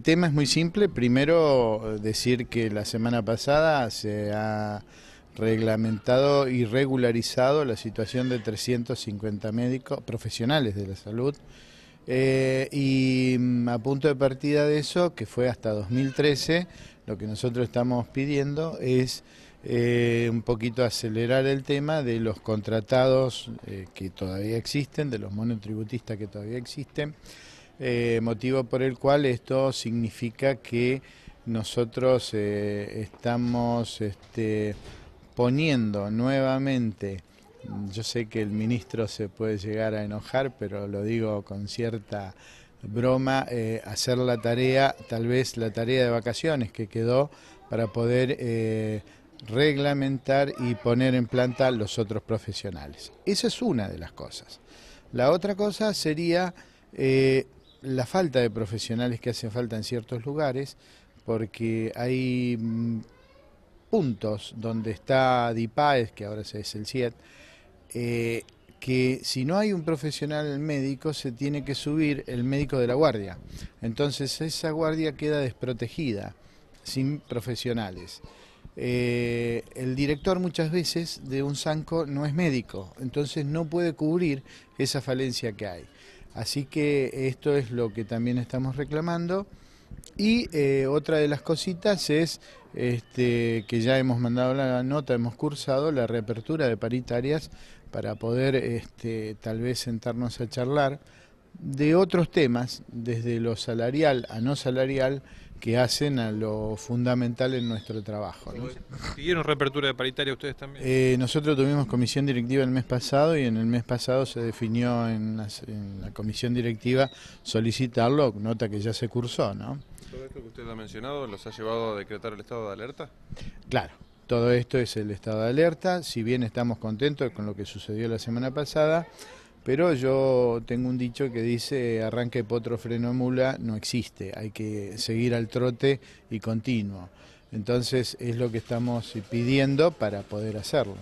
El tema es muy simple. Primero, decir que la semana pasada se ha reglamentado y regularizado la situación de 350 médicos profesionales de la salud. Eh, y mm, a punto de partida de eso, que fue hasta 2013, lo que nosotros estamos pidiendo es eh, un poquito acelerar el tema de los contratados eh, que todavía existen, de los monotributistas que todavía existen. Eh, motivo por el cual esto significa que nosotros eh, estamos este, poniendo nuevamente, yo sé que el ministro se puede llegar a enojar, pero lo digo con cierta broma, eh, hacer la tarea, tal vez la tarea de vacaciones que quedó para poder reglamentar y poner en planta los otros profesionales. Esa es una de las cosas. La otra cosa sería la falta de profesionales que hacen falta en ciertos lugares, porque hay mm, puntos donde está DIPAES, que ahora es el CIET, eh, que si no hay un profesional médico se tiene que subir el médico de la guardia. Entonces esa guardia queda desprotegida, sin profesionales. Eh, el director muchas veces de un zanco no es médico, entonces no puede cubrir esa falencia que hay. Así que esto es lo que también estamos reclamando. Y eh, otra de las cositas es este, que ya hemos mandado la nota, hemos cursado la reapertura de paritarias para poder este, tal vez sentarnos a charlar de otros temas, desde lo salarial a no salarial, que hacen a lo fundamental en nuestro trabajo. ¿Siguieron reapertura de paritaria ustedes también? Eh, nosotros tuvimos comisión directiva el mes pasado y en el mes pasado se definió en la, en la comisión directiva solicitarlo, nota que ya se cursó, ¿no? ¿Todo esto que usted ha mencionado los ha llevado a decretar el estado de alerta? Claro, todo esto es el estado de alerta, si bien estamos contentos con lo que sucedió la semana pasada, pero yo tengo un dicho que dice, arranque potro, freno, mula, no existe, hay que seguir al trote y continuo. Entonces es lo que estamos pidiendo para poder hacerlo.